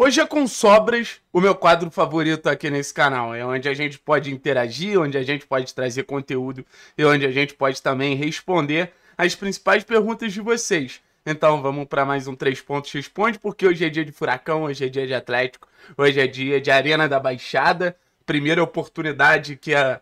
Hoje é com sobras o meu quadro favorito aqui nesse canal. É onde a gente pode interagir, onde a gente pode trazer conteúdo e onde a gente pode também responder as principais perguntas de vocês. Então vamos para mais um 3 pontos responde, porque hoje é dia de furacão, hoje é dia de Atlético, hoje é dia de Arena da Baixada. Primeira oportunidade que a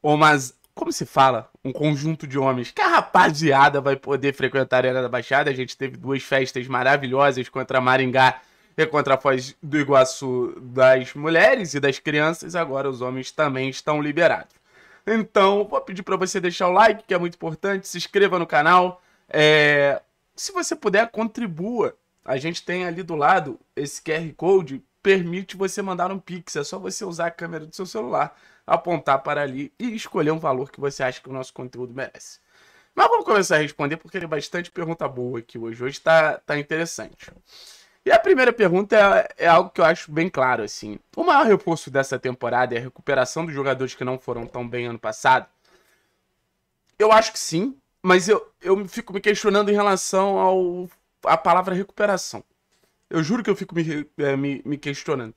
umas como se fala, um conjunto de homens que a rapaziada vai poder frequentar a Arena da Baixada. A gente teve duas festas maravilhosas contra Maringá e contra a Foz do Iguaçu das mulheres e das crianças, agora os homens também estão liberados. Então, vou pedir para você deixar o like, que é muito importante, se inscreva no canal. É... Se você puder, contribua. A gente tem ali do lado esse QR Code, permite você mandar um Pix. É só você usar a câmera do seu celular, apontar para ali e escolher um valor que você acha que o nosso conteúdo merece. Mas vamos começar a responder, porque tem bastante pergunta boa aqui hoje. Hoje está tá interessante. E a primeira pergunta é, é, algo que eu acho bem claro, assim. O maior reforço dessa temporada é a recuperação dos jogadores que não foram tão bem ano passado? Eu acho que sim, mas eu, eu fico me questionando em relação ao a palavra recuperação. Eu juro que eu fico me, é, me, me questionando.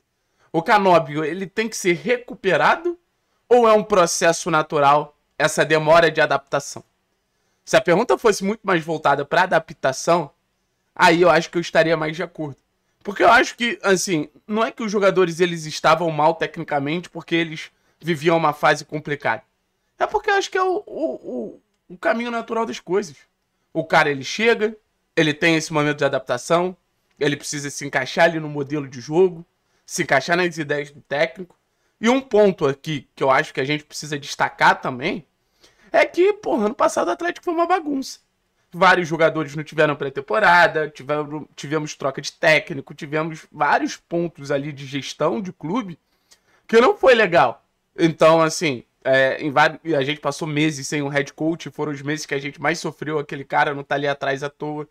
O Canóbio, ele tem que ser recuperado ou é um processo natural essa demora de adaptação? Se a pergunta fosse muito mais voltada para adaptação, aí eu acho que eu estaria mais de acordo. Porque eu acho que, assim, não é que os jogadores eles estavam mal tecnicamente porque eles viviam uma fase complicada. É porque eu acho que é o, o, o, o caminho natural das coisas. O cara, ele chega, ele tem esse momento de adaptação, ele precisa se encaixar ali no modelo de jogo, se encaixar nas ideias do técnico. E um ponto aqui que eu acho que a gente precisa destacar também é que, porra, ano passado o Atlético foi uma bagunça vários jogadores não tiveram pré-temporada, tivemos, tivemos troca de técnico, tivemos vários pontos ali de gestão de clube que não foi legal. Então, assim, é, em vários, a gente passou meses sem um head coach, foram os meses que a gente mais sofreu, aquele cara não tá ali atrás à toa.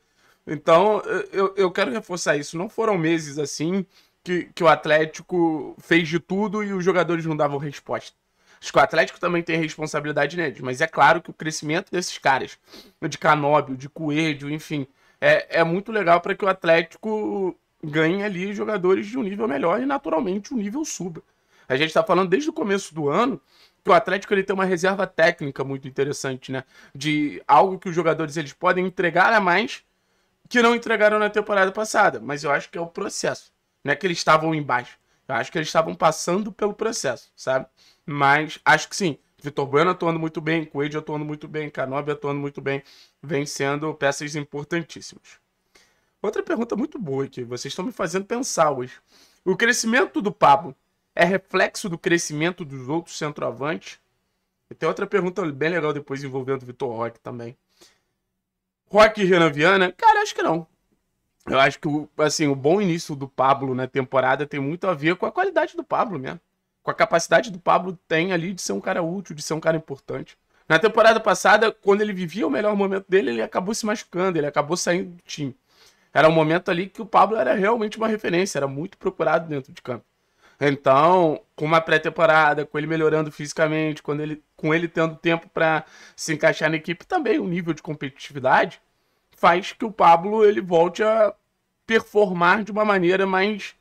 Então, eu, eu quero reforçar isso. Não foram meses assim que, que o Atlético fez de tudo e os jogadores não davam resposta. Acho que o Atlético também tem responsabilidade neles, mas é claro que o crescimento desses caras, de Canóbio, de Coelho, enfim, é, é muito legal para que o Atlético ganhe ali jogadores de um nível melhor e naturalmente o nível suba. A gente está falando desde o começo do ano que o Atlético ele tem uma reserva técnica muito interessante, né? De algo que os jogadores eles podem entregar a mais que não entregaram na temporada passada. Mas eu acho que é o processo, né? Que eles estavam embaixo. Eu acho que eles estavam passando pelo processo, sabe? Mas acho que sim. Vitor Bueno atuando muito bem, Coelho atuando muito bem, Canobi atuando muito bem, vem sendo peças importantíssimas. Outra pergunta muito boa que vocês estão me fazendo pensar hoje. O crescimento do Pablo é reflexo do crescimento dos outros centroavantes? E tem outra pergunta bem legal depois envolvendo o Vitor Roque também. Roque e Renan Viana? Cara, acho que não eu acho que o, assim, o bom início do Pablo na temporada tem muito a ver com a qualidade do Pablo mesmo. Com a capacidade do Pablo tem ali de ser um cara útil, de ser um cara importante. Na temporada passada, quando ele vivia o melhor momento dele, ele acabou se machucando, ele acabou saindo do time. Era um momento ali que o Pablo era realmente uma referência, era muito procurado dentro de campo. Então, com uma pré-temporada, com ele melhorando fisicamente, quando ele, com ele tendo tempo para se encaixar na equipe, também o um nível de competitividade, faz que o Pablo ele volte a performar de uma maneira mais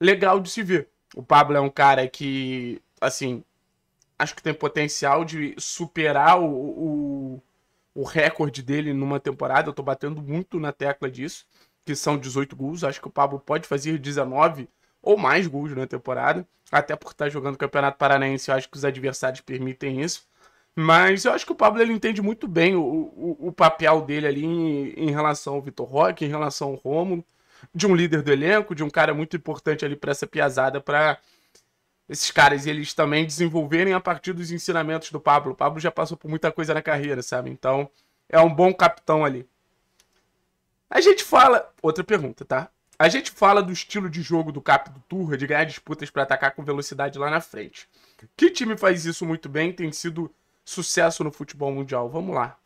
legal de se ver. O Pablo é um cara que, assim, acho que tem potencial de superar o, o, o recorde dele numa temporada. Eu tô batendo muito na tecla disso, que são 18 gols. Acho que o Pablo pode fazer 19 ou mais gols na temporada. Até por estar tá jogando o Campeonato Paranaense, eu acho que os adversários permitem isso. Mas eu acho que o Pablo ele entende muito bem o, o, o papel dele ali em, em, relação ao Vitor Roque, em relação ao Romulo, de um líder do elenco, de um cara muito importante ali para essa piazada, para esses caras eles também desenvolverem a partir dos ensinamentos do Pablo. O Pablo já passou por muita coisa na carreira, sabe? Então é um bom capitão ali. A gente fala. Outra pergunta, tá? A gente fala do estilo de jogo do Cap do Turra, de ganhar disputas para atacar com velocidade lá na frente. Que time faz isso muito bem tem sido sucesso no futebol mundial. Vamos lá.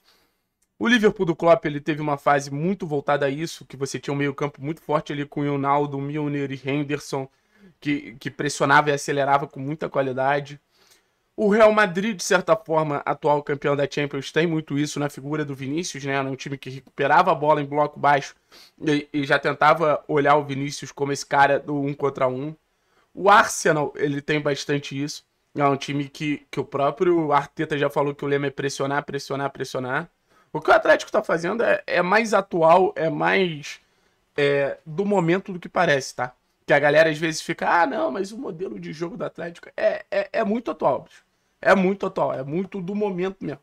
O Liverpool do Klopp ele teve uma fase muito voltada a isso, que você tinha um meio campo muito forte ali com o Ronaldo, Milner e Henderson, que, que pressionava e acelerava com muita qualidade. O Real Madrid, de certa forma, atual campeão da Champions, tem muito isso na figura do Vinícius, né? Era um time que recuperava a bola em bloco baixo e, e já tentava olhar o Vinícius como esse cara do um contra um. O Arsenal, ele tem bastante isso. É um time que, que o próprio Arteta já falou que o lema é pressionar, pressionar, pressionar. O que o Atlético tá fazendo é, é mais atual, é mais é, do momento do que parece, tá? Que a galera às vezes fica, ah, não, mas o modelo de jogo do Atlético é, é, é muito atual. Bicho. É muito atual, é muito do momento mesmo.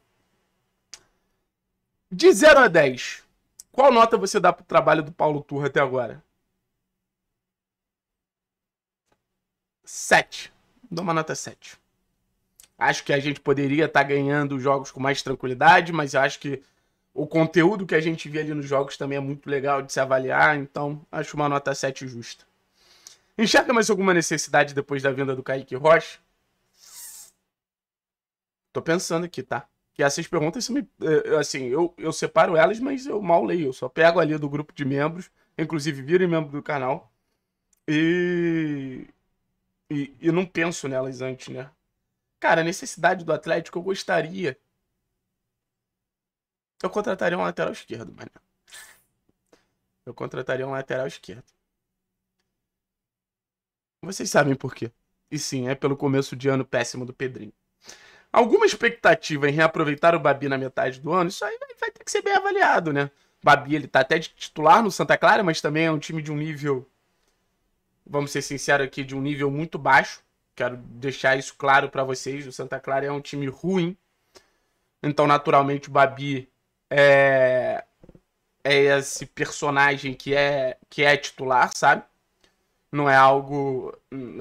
De 0 a 10, qual nota você dá pro trabalho do Paulo Turra até agora? 7 dou uma nota 7. Acho que a gente poderia estar tá ganhando jogos com mais tranquilidade, mas acho que o conteúdo que a gente vê ali nos jogos também é muito legal de se avaliar, então acho uma nota 7 justa. Enxerga mais alguma necessidade depois da venda do Kaique Rocha? Tô pensando aqui, tá? E essas perguntas, eh, eh, assim, eu, eu separo elas, mas eu mal leio. Eu só pego ali do grupo de membros, inclusive virem membro do canal. E e, e não penso nelas antes, né? Cara, a necessidade do Atlético, eu gostaria. Eu contrataria um lateral esquerdo, mano. Eu contrataria um lateral esquerdo. Vocês sabem por quê. E sim, é pelo começo de ano péssimo do Pedrinho. Alguma expectativa em reaproveitar o Babi na metade do ano, isso aí vai ter que ser bem avaliado, né? O Babi, ele tá até de titular no Santa Clara, mas também é um time de um nível vamos ser sinceros aqui, de um nível muito baixo. Quero deixar isso claro para vocês. O Santa Clara é um time ruim. Então, naturalmente, o Babi é, é esse personagem que é, que é titular, sabe? Não é algo,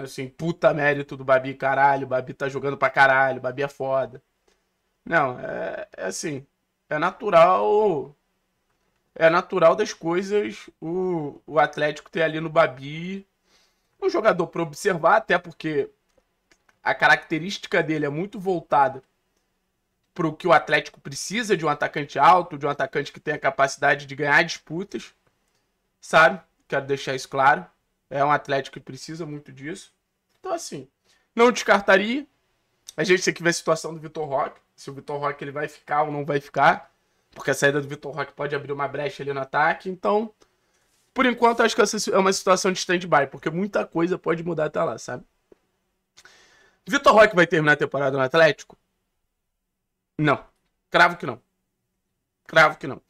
assim, puta mérito do Babi, caralho. O Babi tá jogando pra caralho, o Babi é foda. Não, é, é assim, é natural é natural das coisas o, o Atlético ter ali no Babi um jogador para observar, até porque a característica dele é muito voltada para o que o Atlético precisa de um atacante alto, de um atacante que tenha capacidade de ganhar disputas, sabe? Quero deixar isso claro. É um Atlético que precisa muito disso. Então, assim, não descartaria. A gente tem que ver a situação do Vitor Roque. Se o Vitor Roque ele vai ficar ou não vai ficar. Porque a saída do Vitor Roque pode abrir uma brecha ali no ataque. Então, por enquanto, acho que essa é uma situação de stand-by, porque muita coisa pode mudar até lá, sabe? Vitor Roque vai terminar a temporada no Atlético? Não. Cravo que não. Cravo que não.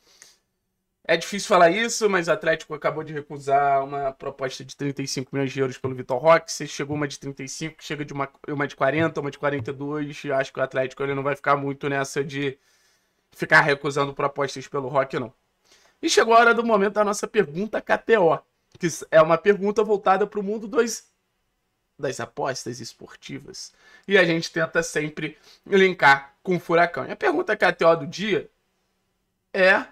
É difícil falar isso, mas o Atlético acabou de recusar uma proposta de 35 milhões de euros pelo Vitor Roque. Se chegou uma de 35, chega de uma, uma de 40, uma de 42. Acho que o Atlético ele não vai ficar muito nessa de ficar recusando propostas pelo Roque, não. E chegou a hora do momento da nossa pergunta KTO, que é uma pergunta voltada para o mundo dos, das apostas esportivas. E a gente tenta sempre linkar com o Furacão. E a pergunta KTO do dia é.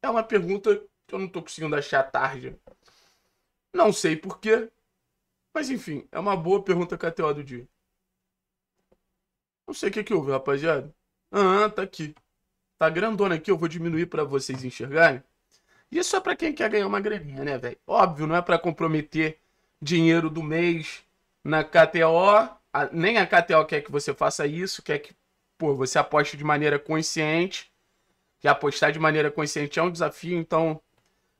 É uma pergunta que eu não estou conseguindo achar tarde. Não sei porquê. Mas enfim, é uma boa pergunta KTO do dia. Não sei o que, que houve, rapaziada. Ah, tá aqui. Tá grandona aqui, eu vou diminuir para vocês enxergarem. Isso é para quem quer ganhar uma graninha, né, velho? Óbvio, não é para comprometer dinheiro do mês na KTO. A, nem a KTO quer que você faça isso, quer que pô, você aposte de maneira consciente. Que apostar de maneira consciente é um desafio, então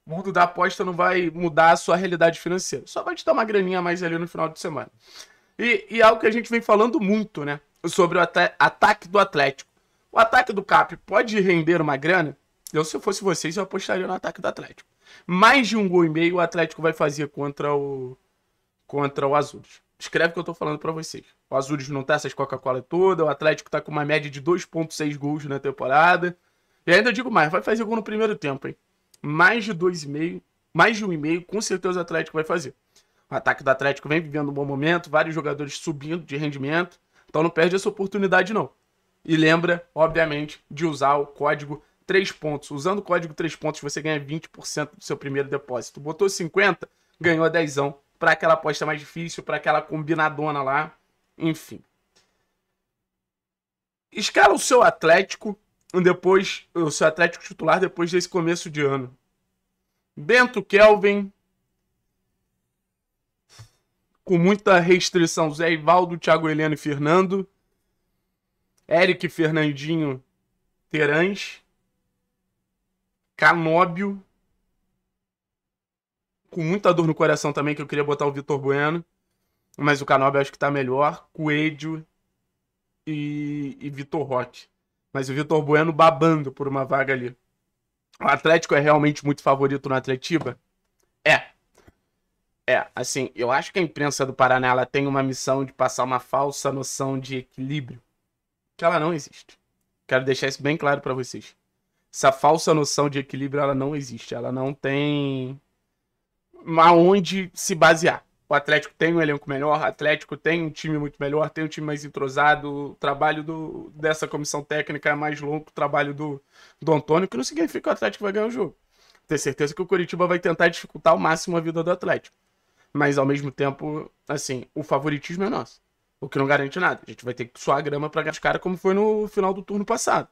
o mundo da aposta não vai mudar a sua realidade financeira. Só vai te dar uma graninha a mais ali no final de semana. E, e é algo que a gente vem falando muito, né? Sobre o ata ataque do Atlético. O ataque do Cap pode render uma grana? Eu, se eu fosse vocês, eu apostaria no ataque do Atlético. Mais de um gol e meio o Atlético vai fazer contra o contra o Azures. Escreve o que eu tô falando para vocês. O Azures não tá essas Coca-Cola toda, o Atlético tá com uma média de 2.6 gols na temporada. E ainda digo mais, vai fazer gol no primeiro tempo, hein? Mais de 2,5, mais de 1,5, um com certeza o Atlético vai fazer. O ataque do Atlético vem vivendo um bom momento, vários jogadores subindo de rendimento, então não perde essa oportunidade não. E lembra, obviamente, de usar o código 3 pontos. Usando o código 3 pontos, você ganha 20% do seu primeiro depósito. Botou 50, ganhou 10 para aquela aposta mais difícil, para aquela combinadona lá, enfim. Escala o seu Atlético depois, o seu Atlético titular depois desse começo de ano. Bento Kelvin, com muita restrição, Zé Ivaldo, Thiago Helena e Fernando. Eric Fernandinho Terãs, Canóbio, com muita dor no coração também, que eu queria botar o Vitor Bueno, mas o Canóbio acho que tá melhor, Coelho e, e Vitor Roque. Mas o Vitor Bueno babando por uma vaga ali. O Atlético é realmente muito favorito no Atletiba? É. É, assim, eu acho que a imprensa do Paraná ela tem uma missão de passar uma falsa noção de equilíbrio que ela não existe. Quero deixar isso bem claro para vocês. Essa falsa noção de equilíbrio, ela não existe. Ela não tem aonde se basear. O Atlético tem um elenco melhor, o Atlético tem um time muito melhor, tem um time mais entrosado. O trabalho do, dessa comissão técnica é mais longo que o trabalho do, do Antônio, que não significa que o Atlético vai ganhar o jogo. tenho certeza que o Curitiba vai tentar dificultar ao máximo a vida do Atlético. Mas, ao mesmo tempo, assim, o favoritismo é nosso. O que não garante nada. A gente vai ter que suar a grama pra gastar cara como foi no final do turno passado.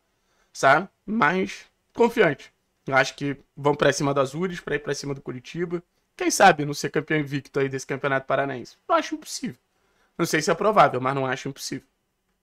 Sabe? Mas confiante. Acho que vão para cima das Azures, para ir para cima do Curitiba. Quem sabe não ser campeão invicto aí desse Campeonato Paranaense? Não acho impossível. Não sei se é provável, mas não acho impossível.